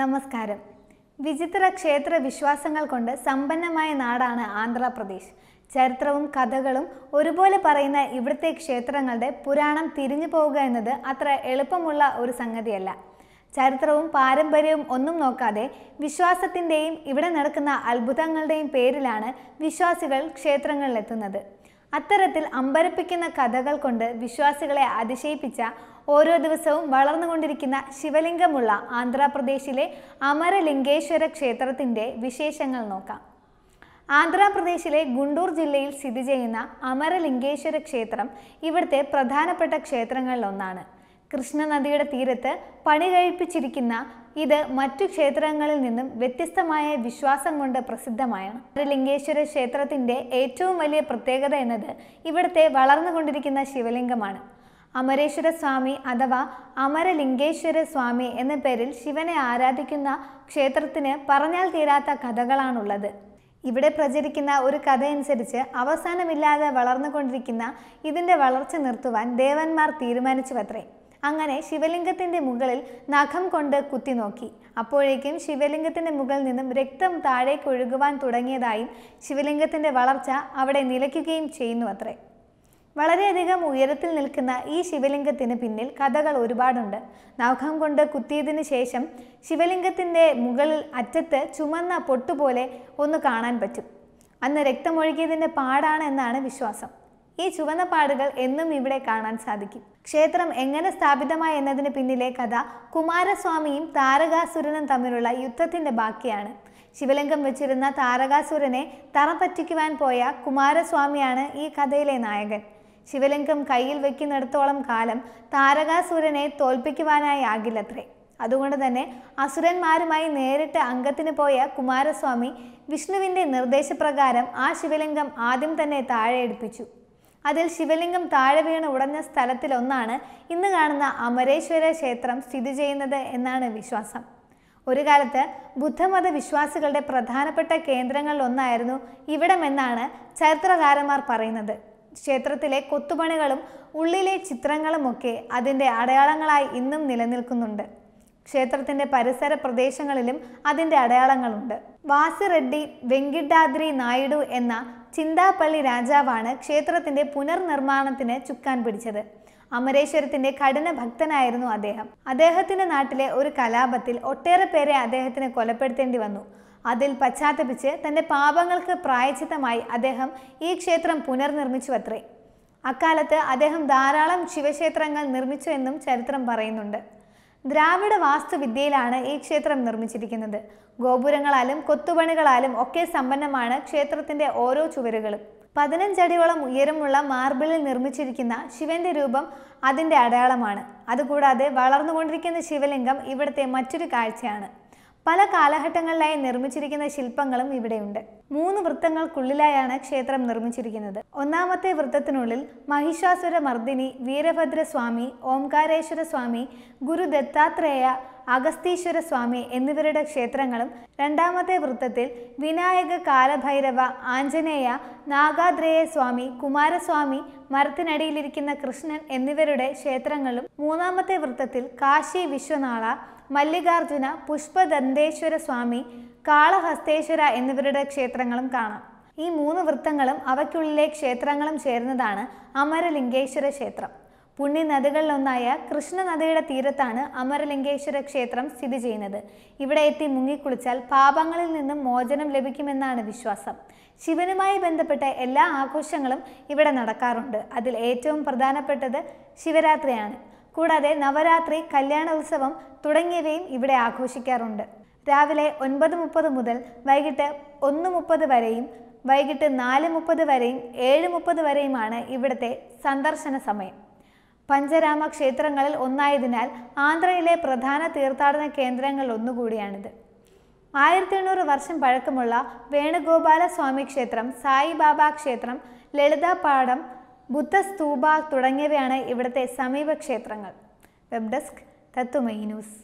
നമസ്കാരം വിചിത്ര ക്ഷേത്ര വിശ്വാസങ്ങൾ കൊണ്ട് സമ്പന്നമായ നാടാണ് ആന്ധ്രാപ്രദേശ് ചരിത്രവും കഥകളും ഒരുപോലെ പറയുന്ന ഇവിടുത്തെ ക്ഷേത്രങ്ങളുടെ പുരാണം തിരിഞ്ഞു പോവുക എന്നത് അത്ര എളുപ്പമുള്ള ഒരു സംഗതിയല്ല ചരിത്രവും പാരമ്പര്യവും ഒന്നും നോക്കാതെ വിശ്വാസത്തിൻ്റെയും ഇവിടെ നടക്കുന്ന അത്ഭുതങ്ങളുടെയും പേരിലാണ് വിശ്വാസികൾ ക്ഷേത്രങ്ങളിലെത്തുന്നത് അത്തരത്തിൽ അമ്പരപ്പിക്കുന്ന കഥകൾ കൊണ്ട് വിശ്വാസികളെ അതിശയിപ്പിച്ച ഓരോ ദിവസവും വളർന്നുകൊണ്ടിരിക്കുന്ന ശിവലിംഗമുള്ള ആന്ധ്രാപ്രദേശിലെ അമരലിംഗേശ്വര ക്ഷേത്രത്തിൻ്റെ വിശേഷങ്ങൾ നോക്കാം ആന്ധ്രാപ്രദേശിലെ ഗുണ്ടൂർ ജില്ലയിൽ സ്ഥിതി ചെയ്യുന്ന അമരലിംഗേശ്വര ക്ഷേത്രം ഇവിടുത്തെ പ്രധാനപ്പെട്ട ക്ഷേത്രങ്ങളിലൊന്നാണ് കൃഷ്ണനദിയുടെ തീരത്ത് പണി കഴിപ്പിച്ചിരിക്കുന്ന ഇത് മറ്റു ക്ഷേത്രങ്ങളിൽ നിന്നും വ്യത്യസ്തമായ വിശ്വാസം കൊണ്ട് പ്രസിദ്ധമാണ് ലിംഗേശ്വര ക്ഷേത്രത്തിൻ്റെ ഏറ്റവും വലിയ പ്രത്യേകത എന്നത് ഇവിടുത്തെ വളർന്നുകൊണ്ടിരിക്കുന്ന ശിവലിംഗമാണ് അമരേശ്വര സ്വാമി അഥവാ അമരലിംഗേശ്വര സ്വാമി എന്ന പേരിൽ ശിവനെ ആരാധിക്കുന്ന ക്ഷേത്രത്തിന് പറഞ്ഞാൽ തീരാത്ത കഥകളാണുള്ളത് ഇവിടെ പ്രചരിക്കുന്ന ഒരു കഥയനുസരിച്ച് അവസാനമില്ലാതെ വളർന്നുകൊണ്ടിരിക്കുന്ന ഇതിൻ്റെ വളർച്ച നിർത്തുവാൻ ദേവന്മാർ തീരുമാനിച്ചുവത്രേ അങ്ങനെ ശിവലിംഗത്തിൻ്റെ മുകളിൽ നഖം കൊണ്ട് കുത്തി നോക്കി അപ്പോഴേക്കും ശിവലിംഗത്തിൻ്റെ മുകളിൽ നിന്നും രക്തം താഴേക്ക് ഒഴുകുവാൻ തുടങ്ങിയതായും ശിവലിംഗത്തിൻ്റെ വളർച്ച അവിടെ നിലയ്ക്കുകയും ചെയ്യുന്നു അത്രേ വളരെയധികം ഉയരത്തിൽ നിൽക്കുന്ന ഈ ശിവലിംഗത്തിന് പിന്നിൽ കഥകൾ ഒരുപാടുണ്ട് നൗഖം കൊണ്ട് കുത്തിയതിന് ശേഷം ശിവലിംഗത്തിൻ്റെ മുകളിൽ അറ്റത്ത് ചുമന്ന പൊട്ടുപോലെ ഒന്ന് കാണാൻ പറ്റും അന്ന് രക്തമൊഴുകിയതിൻ്റെ പാടാണ് എന്നാണ് വിശ്വാസം ഈ ചുവന്ന പാടുകൾ എന്നും ഇവിടെ കാണാൻ സാധിക്കും ക്ഷേത്രം എങ്ങനെ സ്ഥാപിതമായി എന്നതിന് പിന്നിലെ കഥ കുമാരസ്വാമിയും താരകാസുരനും തമ്മിലുള്ള യുദ്ധത്തിൻ്റെ ബാക്കിയാണ് ശിവലിംഗം വെച്ചിരുന്ന താരകാസുരനെ തറ പറ്റിക്കുവാൻ പോയ കുമാരസ്വാമിയാണ് ഈ കഥയിലെ നായകൻ ശിവലിംഗം കയ്യിൽ വെക്കുന്നിടത്തോളം കാലം താരകാസുരനെ തോൽപ്പിക്കുവാനായി ആകില്ലത്രേ അതുകൊണ്ട് തന്നെ അസുരന്മാരുമായി നേരിട്ട് അംഗത്തിന് പോയ കുമാരസ്വാമി വിഷ്ണുവിൻ്റെ നിർദ്ദേശപ്രകാരം ആ ശിവലിംഗം ആദ്യം തന്നെ താഴെ എടുപ്പിച്ചു അതിൽ ശിവലിംഗം താഴെ വീണ് ഉടഞ്ഞ സ്ഥലത്തിലൊന്നാണ് ഇന്ന് കാണുന്ന അമരേശ്വര ക്ഷേത്രം സ്ഥിതി ചെയ്യുന്നത് എന്നാണ് വിശ്വാസം ഒരു കാലത്ത് ബുദ്ധമത വിശ്വാസികളുടെ പ്രധാനപ്പെട്ട കേന്ദ്രങ്ങളിലൊന്നായിരുന്നു ഇവിടമെന്നാണ് ചരിത്രകാരന്മാർ പറയുന്നത് ക്ഷേത്രത്തിലെ കൊത്തുപണികളും ഉള്ളിലെ ചിത്രങ്ങളുമൊക്കെ അതിൻ്റെ അടയാളങ്ങളായി ഇന്നും നിലനിൽക്കുന്നുണ്ട് ക്ഷേത്രത്തിൻ്റെ പരിസര പ്രദേശങ്ങളിലും അതിൻ്റെ അടയാളങ്ങളുണ്ട് വാസിറെഡ്ഡി വെങ്കിട്ടാദ്രി നായിഡു എന്ന ചിന്താപ്പള്ളി രാജാവാണ് ക്ഷേത്രത്തിൻ്റെ പുനർനിർമ്മാണത്തിന് ചുക്കാൻ പിടിച്ചത് അമരേശ്വരത്തിൻ്റെ കഠിന ഭക്തനായിരുന്നു അദ്ദേഹം അദ്ദേഹത്തിന്റെ നാട്ടിലെ ഒരു കലാപത്തിൽ ഒട്ടേറെ പേരെ അദ്ദേഹത്തിന് കൊലപ്പെടുത്തേണ്ടി വന്നു അതിൽ പശ്ചാത്തപിച്ച് തൻ്റെ പാപങ്ങൾക്ക് പ്രായച്ചിത്തമായി അദ്ദേഹം ഈ ക്ഷേത്രം പുനർനിർമ്മിച്ചു അത്രേ അക്കാലത്ത് അദ്ദേഹം ധാരാളം ശിവക്ഷേത്രങ്ങൾ നിർമ്മിച്ചു എന്നും ചരിത്രം പറയുന്നുണ്ട് ദ്രാവിഡ വാസ്തുവിദ്യയിലാണ് ഈ ക്ഷേത്രം നിർമ്മിച്ചിരിക്കുന്നത് ഗോപുരങ്ങളാലും കൊത്തുപണികളാലും ഒക്കെ സമ്പന്നമാണ് ക്ഷേത്രത്തിന്റെ ഓരോ ചുവരുകളും പതിനഞ്ചടിയോളം ഉയരമുള്ള മാർബിളിൽ നിർമ്മിച്ചിരിക്കുന്ന ശിവന്റെ രൂപം അതിൻ്റെ അടയാളമാണ് അതുകൂടാതെ വളർന്നുകൊണ്ടിരിക്കുന്ന ശിവലിംഗം ഇവിടുത്തെ മറ്റൊരു കാഴ്ചയാണ് പല കാലഘട്ടങ്ങളിലായി നിർമ്മിച്ചിരിക്കുന്ന ശില്പങ്ങളും ഇവിടെയുണ്ട് മൂന്ന് വൃത്തങ്ങൾക്കുള്ളിലായാണ് ക്ഷേത്രം നിർമ്മിച്ചിരിക്കുന്നത് ഒന്നാമത്തെ വൃത്തത്തിനുള്ളിൽ മഹിഷാസുര മർദ്ദിനി വീരഭദ്രസ്വാമി ഓംകാരേശ്വര സ്വാമി ഗുരു ദത്താത്രേയ അഗസ്തീശ്വര സ്വാമി എന്നിവരുടെ ക്ഷേത്രങ്ങളും രണ്ടാമത്തെ വൃത്തത്തിൽ വിനായക കാലഭൈരവ ആഞ്ജനേയ നാഗാദ്രേയ സ്വാമി കുമാരസ്വാമി മരത്തിനടിയിലിരിക്കുന്ന കൃഷ്ണൻ എന്നിവരുടെ ക്ഷേത്രങ്ങളും മൂന്നാമത്തെ വൃത്തത്തിൽ കാശി വിശ്വനാള മല്ലികാർജുന പുഷ്പദന്തേശ്വര സ്വാമി കാളഹസ്തേശ്വര എന്നിവരുടെ ക്ഷേത്രങ്ങളും കാണാം ഈ മൂന്ന് വൃത്തങ്ങളും അവയ്ക്കുള്ളിലെ ക്ഷേത്രങ്ങളും ചേർന്നതാണ് അമരലിംഗേശ്വര ക്ഷേത്രം പുണ്യനദികളിലൊന്നായ നദികളിലൊന്നായ കൃഷ്ണനദിയുടെ തീരത്താണ് അമരലിംഗേശ്വര ക്ഷേത്രം സ്ഥിതി ചെയ്യുന്നത് ഇവിടെ എത്തി മുങ്ങിക്കുളിച്ചാൽ പാപങ്ങളിൽ നിന്നും മോചനം ലഭിക്കുമെന്നാണ് വിശ്വാസം ശിവനുമായി ബന്ധപ്പെട്ട എല്ലാ ആഘോഷങ്ങളും ഇവിടെ നടക്കാറുണ്ട് അതിൽ ഏറ്റവും പ്രധാനപ്പെട്ടത് ശിവരാത്രിയാണ് കൂടാതെ നവരാത്രി കല്യാണ ഉത്സവം തുടങ്ങിയവയും ഇവിടെ ആഘോഷിക്കാറുണ്ട് രാവിലെ ഒൻപത് മുപ്പത് മുതൽ വൈകിട്ട് ഒന്ന് മുപ്പത് വരെയും വൈകിട്ട് നാല് മുപ്പത് വരെയും ഏഴ് മുപ്പത് വരെയുമാണ് ഇവിടുത്തെ സന്ദർശന സമയം പഞ്ചരാമ ക്ഷേത്രങ്ങളിൽ ഒന്നായതിനാൽ ആന്ധ്രയിലെ പ്രധാന തീർത്ഥാടന കേന്ദ്രങ്ങൾ ഒന്നുകൂടിയാണിത് ആയിരത്തി എണ്ണൂറ് വർഷം പഴക്കമുള്ള സ്വാമി ക്ഷേത്രം സായിബാബ ക്ഷേത്രം ലളിതാപാടം സ്തൂപ തുടങ്ങിയവയാണ് ഇവിടുത്തെ സമീപ ക്ഷേത്രങ്ങൾ വെബ് ഡെസ്ക് ന്യൂസ്